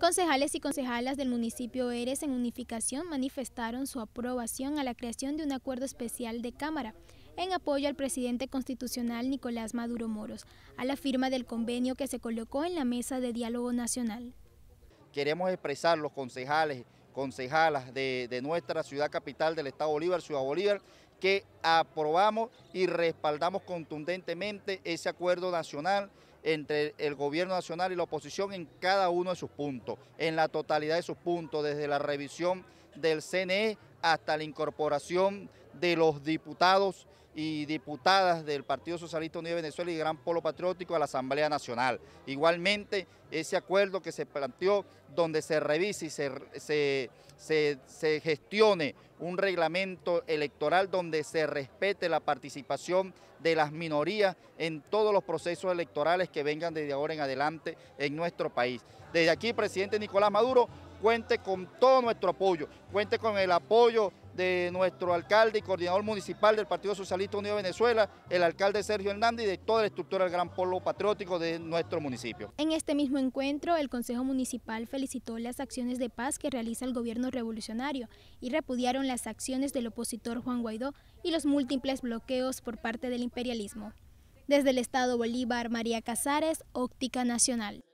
Concejales y concejalas del municipio Eres en Unificación manifestaron su aprobación a la creación de un acuerdo especial de Cámara en apoyo al presidente constitucional Nicolás Maduro Moros, a la firma del convenio que se colocó en la mesa de diálogo nacional. Queremos expresar los concejales concejalas de, nuestra ciudad capital del Estado Bolívar, Ciudad Bolívar, que aprobamos y respaldamos contundentemente ese acuerdo nacional entre el gobierno nacional y la oposición en cada uno de sus puntos, en la totalidad de sus puntos, desde la revisión del CNE hasta la incorporación de los diputados y diputadas del Partido Socialista Unido de Venezuela y Gran Polo Patriótico a la Asamblea Nacional. Igualmente, ese acuerdo que se planteó donde se revise y se, gestione un reglamento electoral donde se respete la participación de las minorías en todos los procesos electorales que vengan desde ahora en adelante en nuestro país. Desde aquí, presidente Nicolás Maduro, cuente con todo nuestro apoyo, cuente con el apoyo de nuestro alcalde y coordinador municipal del Partido Socialista Unido de Venezuela, el alcalde Sergio Hernández y de toda la estructura del gran polo patriótico de nuestro municipio. En este mismo encuentro, el Consejo Municipal felicitó las acciones de paz que realiza el gobierno revolucionario y repudiaron las acciones del opositor Juan Guaidó y los múltiples bloqueos por parte del imperialismo. Desde el Estado Bolívar, María Casares, Óptica Nacional.